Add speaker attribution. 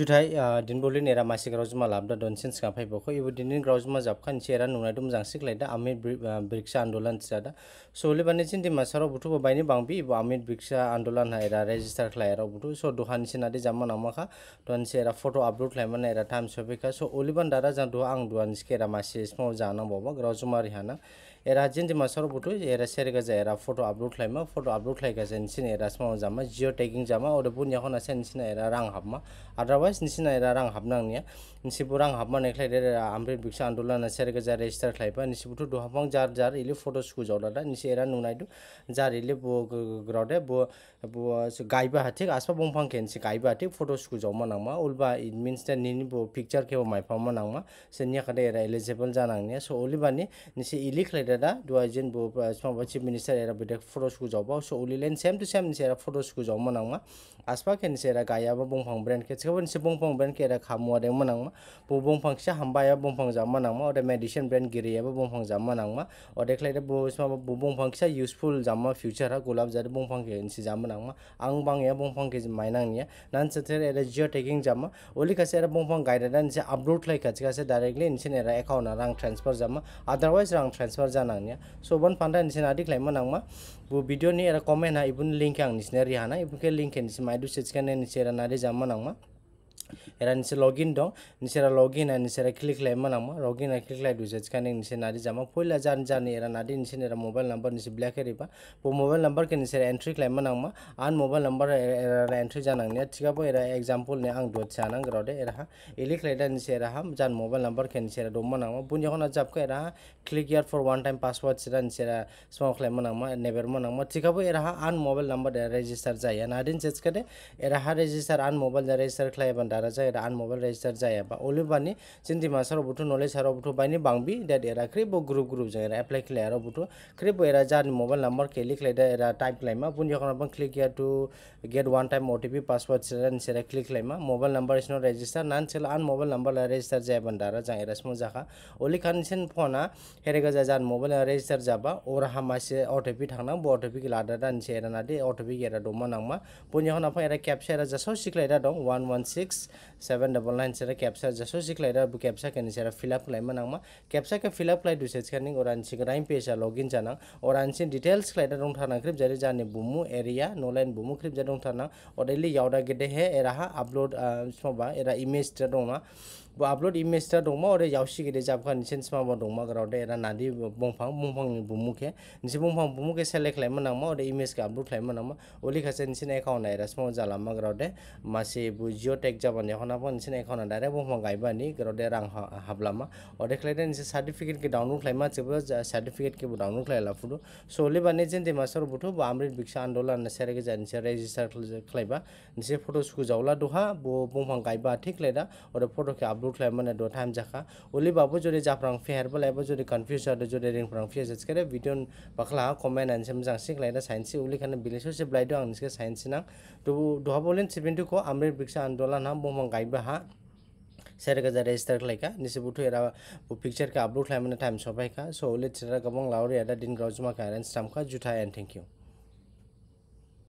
Speaker 1: जुथाय दिनबलि नेरा मासि ग्राउजमा लाबदा दनसिन का बखो इबो दिनिन ग्राउजमा जाबखान सेरा नुनाय दुम जांसिक लायदा आमिर ब्रिक्स आन्दोलन जादा सोले बने सिन दिमा सारो बुथु बायनि बांबि इबो आमिर ब्रिक्स आन्दोलन हायरा रेजिस्टार खलायरा बुथु सो दुहान सिनादि जामा नामाखा दन फोटो अपलोड लायमन एरा टाइम सोबेखा सो ओलिबान दारा जा दु आं दुहान सिखेरा मासि स्माव जानांबावबा ग्राउजमा रिहाना এরা জিনিস মাসর বুটু এরা সেরে গেছে এরা ফটো আপলোড খাইম ফটো আপলোড খাই গেছে নিচিন এরা সময় জামা জিও টেকিং জামা ওরে বুন এখন আছে নিচিনা এরা রং হাবমা আদারওয়াইজ নিচিনা এরা রং হাবনা নিয়ে নিশিবু রং হাবমা নেখলাই এরা আমরি বিক্ষা আন্দোলন আছে সেরে গেছে রেজিস্টার খাইবা নিশিবুটু দুহাবং যার যার ইলি ফটো স্কুজ অর্ডার নিশি এরা নুনাই দু যার ইলি বো গ্রডে বো বো গাইবা হাতে আসবা বংফাং কে নিশি গাইবা হাতে ফটো স্কুজ অমা নামা উলবা ইট মিনস দ্যাট নিনি বো পিকচার কেউ মাইফা অমা নামা সে নিয়ে এরা এলিজিবল জানাং নিয়ে সো অলিবানি নিশি ইলি খাই da dua jin bo chama chief minister era bidek photos ku jawba so uli len same to same ni era photos ku jaw manangma aspa ken ni era gaya ba bongphang brand ke chhabon se bongphang brand ke era khamwa de manangma bo bongphang sa hamba ya bongphang jam manangma ode medicine brand giri ya ba bongphang jam manangma ode khlai de bo chama bo bongphang sa useful jamma future ha gulab jade bongphang ke ni jam manangma ang bang ya bongphang ke mainang ni nan chather era geo tagging jamma oli ka se era bongphang gaida dan se upload khlai ka chika se directly ni era account rang transfer jamma otherwise rang transfer so soban panda ni sina adik laima nangma bu video ni era komen ha ibun link yang ni ri rihana ibun ke link ni sima idu search kan ni sira nade jama nangma এৰা নিচিনা login দিওঁ লগ in আৰু নিচিনা click লাই মানাম login আৰু click লাই দুজনে নিচিনা নাদি যাম পইলা জান জানি এৰা নাদি নিচিনা এৰা মোবাইল নম্বৰ নিচিনা ব্লেক এৰিবা মোবাইল নম্বৰকে নিচিনা এণ্ট্ৰি খাই মানাম আন মোবাইল নম্বৰ এৰা এণ্ট্ৰি জানাংনি ঠিক আছে এৰা এক্সাম্পল নে আং দুৱাত চানাং গ্ৰহ দে এৰা ইলিক লাই দা নিচিনা এৰা জান মোবাইল নম্বৰকে নিচিনা দম মানাম বুনিখনত যাবকে এৰা click here for one time password চিৰা নিচিনা স্মক লাই মানাম নেবেৰ মানাম ঠিক আছে এৰা আন মোবাইল নম্বৰ ৰেজিষ্টাৰ যায় নাদিন চেজকে দে হা ৰেজিষ্টাৰ আন মোবাইল ৰেজিষ্টাৰ খাই বান্ধা जाराजा एरा आनमबाइल रेजिस्टार जायाबा अलिबानि जों दिमा सारावबोथ' नलेज सारावबोथ' बायनि बांबि डेट एरा ख्रिबो ग्रुप ग्रुपजों एरा एप्लाइ खालायाबोथ' ख्रिबो एरा जारनि मबाइल नाम्बार क्लिकलायदा एरा टाइप खालामा बुनि जखनाबो click here to get one time OTP password सेरा सेरा क्लिक खालामा mobile number is not register नान सेला आन मबाइल नाम्बार रेजिस्टार जायाबा दारा जा एरा स्मु जाखा अलिखानिसिन फना हेरेगा जा जान मबाइल रेजिस्टार जाबा अरहा मासे अटिपि थांना बो अटिपि लादा दानसे एरा नादि अटिपि एरा दमा नांमा बुनि जखनाबो एरा केपसा एरा जासाव सिख्लायदा दं one one six seven double nine से कैप्सा जसो सिक्लाइडा अब कैप्सा कनी से फिलअप लाइम नांगमा कैप्सा के फिलअप खालाय दुसे स्कैनिंग और आनसिन राइन पेजा लॉगिन जाना और आनसी डिटेल्स खालायदा दंथाना क्रिप जारि जानि बुमु एरिया नो लाइन बुमु क्रिप जा दंथाना और डेली यौदा गेदे हे एरा अपलोड स्मबा एरा इमेज दंना अपलोड इमेज ता दंमा ओरे यावसि गेदे जाबखा निसेन स्माबा दंमा गराव दे रा नादि बंफां बंफांनि बुमुखे निसे बंफां बुमुखे सेलेक्ट खालामो नामा ओरे इमेज का अपलोड खालामो नामा ओलि खासे निसेन एकाउन्ट आइरा स्माव जालामा गराव दे मासे जिअ टेक जाबानि हनाबा निसेन एकाउन्ट डाइरेक्ट बंफां गायबानि गराव दे रां हाबलामा ओरे खालायदे निसे सर्टिफिकेट के डाउनलोड खालामा जेबो सर्टिफिकेट के डाउनलोड खालायला फुदु सो ओलि बाने जेन दे मासर बुथु बा अमृत भिक्षा आन्दोलन सेरे गेजा निसे रेजिस्टार खालायबा निसे फट'सखौ जावला दहा बंफां गायबा थिक लायदा ओरे फट'खौ अपलोड गुड क्लाइम माने दो टाइम जाखा ओली बाबु जोंनि जाफ्रां फेयर बोलाय बा जोंनि कन्फ्युज आरो जोंनि रिंफ्रां फेयर जेसखरे भिडिअ बखला कमेन्ट आनसे मोजां सिखलाय दा साइन्स ओली खान बिलेस से ब्लाइ दो आंनिसके साइन्स नां तो दोहा बोलेन 72 को आमरे बिक्स आन्दोलन हा बमं गाइबा हा सेरगा जा रजिस्टर लायका निसे बुथु एरा बु पिक्चर के अपलोड खालामना टाइम सबायका सो ओली सेरगा गबं लावरि आदा दिन गाउजमा कारेन्स थामखा जुथा एन थैंक यू